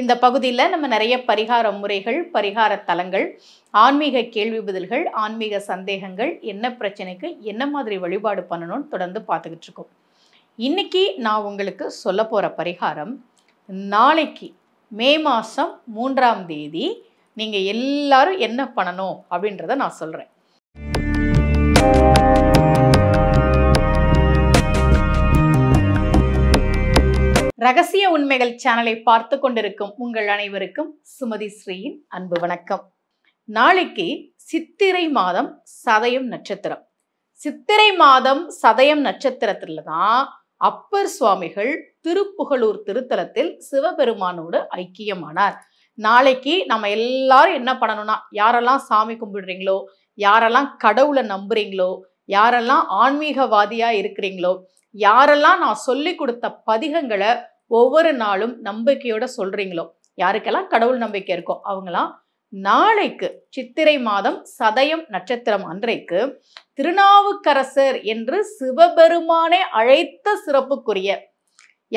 இந்த பகுதியில் நம்ம நிறைய பரிகார முறைகள் பரிகார தலங்கள் ஆன்மீக கேள்வி பதில்கள் ஆன்மீக சந்தேகங்கள் என்ன பிரச்சனைக்கு என்ன மாதிரி வழிபாடு பண்ணணும்னு தொடர்ந்து பார்த்துக்கிட்டு இருக்கோம் இன்னைக்கு நான் உங்களுக்கு சொல்ல போகிற பரிகாரம் நாளைக்கு மே மாதம் மூன்றாம் தேதி நீங்கள் எல்லாரும் என்ன பண்ணணும் அப்படின்றத நான் சொல்கிறேன் ரகசிய உண்மைகள் சேனலை பார்த்து கொண்டிருக்கும் உங்கள் அனைவருக்கும் சுமதி ஸ்ரீயின் அன்பு வணக்கம் நாளைக்கு சித்திரை மாதம் சதயம் நட்சத்திரம் சித்திரை மாதம் சதயம் நட்சத்திரத்துல தான் அப்பர் சுவாமிகள் திருப்புகழூர் திருத்தலத்தில் சிவபெருமானோடு ஐக்கியமானார் நாளைக்கு நம்ம எல்லாரும் என்ன பண்ணணும்னா யாரெல்லாம் சாமி கும்பிடுறீங்களோ யாரெல்லாம் கடவுளை நம்புறீங்களோ யாரெல்லாம் ஆன்மீகவாதியா இருக்கிறீங்களோ யாரெல்லாம் நான் சொல்லி கொடுத்த பதிகங்களை ஒவ்வொரு நாளும் நம்பிக்கையோட சொல்றீங்களோ யாருக்கெல்லாம் கடவுள் நம்பிக்கை இருக்கோ அவங்களாம் நாளைக்கு சித்திரை மாதம் சதயம் நட்சத்திரம் அன்றைக்கு திருநாவுக்கரசர் என்று சிவபெருமானை அழைத்த சிறப்புக்குரிய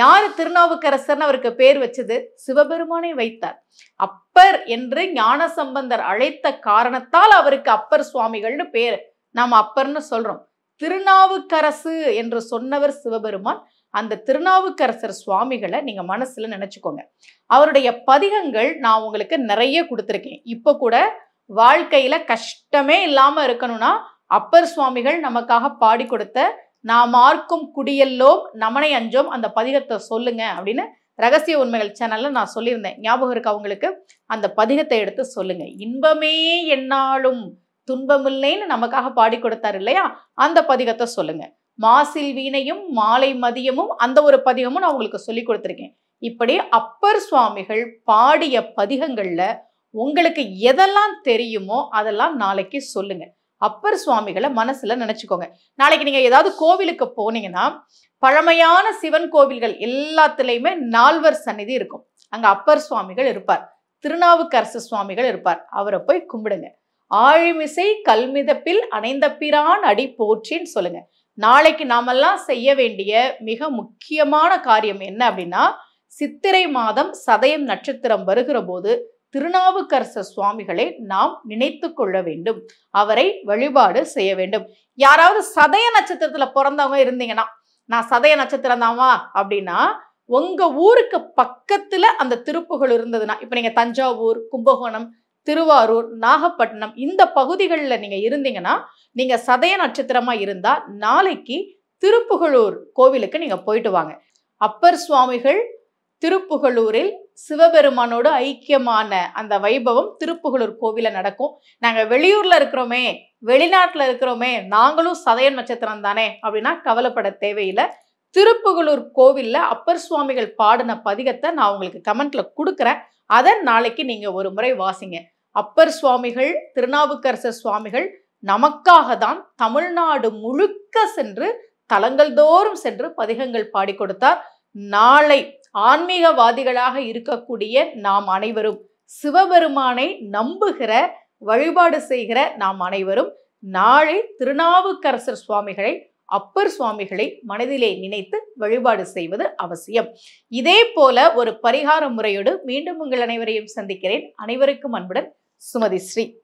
யார் திருநாவுக்கரசர்னு அவருக்கு பேர் வச்சது சிவபெருமானை வைத்தார் அப்பர் என்று ஞானசம்பந்தர் அழைத்த காரணத்தால் அவருக்கு அப்பர் சுவாமிகள்னு பேர் நாம் அப்பர்னு சொல்றோம் திருநாவுக்கரசு என்று சொன்னவர் சிவபெருமான் அந்த திருநாவுக்கரசர் சுவாமிகளை நீங்கள் மனசில் நினச்சிக்கோங்க அவருடைய பதிகங்கள் நான் உங்களுக்கு நிறைய கொடுத்துருக்கேன் இப்போ கூட வாழ்க்கையில் கஷ்டமே இல்லாமல் இருக்கணும்னா அப்பர் சுவாமிகள் நமக்காக பாடி கொடுத்த நாம் ஆர்க்கும் குடியல்லோம் நமனை அஞ்சோம் அந்த பதிகத்தை சொல்லுங்க அப்படின்னு ரகசிய உண்மைகள் சேனலில் நான் சொல்லியிருந்தேன் ஞாபகம் இருக்கு அவங்களுக்கு அந்த பதிகத்தை எடுத்து சொல்லுங்க இன்பமே என்னாலும் துன்பமில்லைன்னு நமக்காக பாடி கொடுத்தாரு இல்லையா அந்த பதிகத்தை சொல்லுங்க மாசில் வீணையும் மாலை மதியமும் அந்த ஒரு பதிகமும் நான் உங்களுக்கு சொல்லி கொடுத்துருக்கேன் இப்படி அப்பர் சுவாமிகள் பாடிய பதிகங்கள்ல உங்களுக்கு எதெல்லாம் தெரியுமோ அதெல்லாம் நாளைக்கு சொல்லுங்க அப்பர் சுவாமிகளை மனசுல நினைச்சுக்கோங்க நாளைக்கு நீங்க ஏதாவது கோவிலுக்கு போனீங்கன்னா பழமையான சிவன் கோவில்கள் எல்லாத்துலேயுமே நால்வர் சந்நிதி இருக்கும் அங்க அப்பர் சுவாமிகள் இருப்பார் திருநாவுக்கரசு சுவாமிகள் இருப்பார் அவரை போய் கும்பிடுங்க ஆழிமிசை கல்மிதப்பில் அணைந்த பிரான் அடி போற்றின்னு சொல்லுங்க நாளைக்கு நாமெல்லாம் செய்ய வேண்டிய மிக முக்கியமான காரியம் என்ன அப்படின்னா சித்திரை மாதம் சதயம் நட்சத்திரம் வருகிற போது திருநாவுக்கரச சுவாமிகளை நாம் நினைத்து கொள்ள வேண்டும் அவரை வழிபாடு செய்ய வேண்டும் யாராவது சதய நட்சத்திரத்துல பிறந்தவங்க இருந்தீங்கன்னா நான் சதய நட்சத்திரம் தாமா அப்படின்னா உங்க ஊருக்கு பக்கத்துல அந்த திருப்புகள் இருந்ததுன்னா இப்ப நீங்க தஞ்சாவூர் கும்பகோணம் திருவாரூர் நாகப்பட்டினம் இந்த பகுதிகளில் நீங்கள் இருந்தீங்கன்னா நீங்கள் சதய நட்சத்திரமாக இருந்தால் நாளைக்கு திருப்புகழூர் கோவிலுக்கு நீங்கள் போயிட்டு வாங்க அப்பர் சுவாமிகள் திருப்புகலூரில் சிவபெருமானோடு ஐக்கியமான அந்த வைபவம் திருப்புகழூர் கோவிலில் நடக்கும் நாங்கள் வெளியூரில் இருக்கிறோமே வெளிநாட்டில் இருக்கிறோமே நாங்களும் சதய நட்சத்திரம் தானே அப்படின்னா கவலைப்பட தேவையில்லை திருப்புகலூர் கோவிலில் அப்பர் சுவாமிகள் பாடின பதிகத்தை நான் உங்களுக்கு கமெண்ட்ல கொடுக்குறேன் அதை நாளைக்கு நீங்கள் ஒரு முறை வாசிங்க அப்பர் சுவாமிகள் திருநாவுக்கரசர் சுவாமிகள் நமக்காக தான் தமிழ்நாடு முழுக்க சென்று தலங்கள் தோறும் சென்று பதிகங்கள் பாடி கொடுத்தார் நாளை ஆன்மீகவாதிகளாக இருக்கக்கூடிய நாம் அனைவரும் சிவபெருமானை நம்புகிற வழிபாடு செய்கிற நாம் அனைவரும் நாளை திருநாவுக்கரசர் சுவாமிகளை அப்பர் சுவாமிகளை மனதிலே நினைத்து வழிபாடு செய்வது அவசியம் இதே போல ஒரு பரிகார முறையோடு மீண்டும் உங்கள் அனைவரையும் சந்திக்கிறேன் அனைவருக்கும் அன்புடன் சுமதி ஸ்ரீ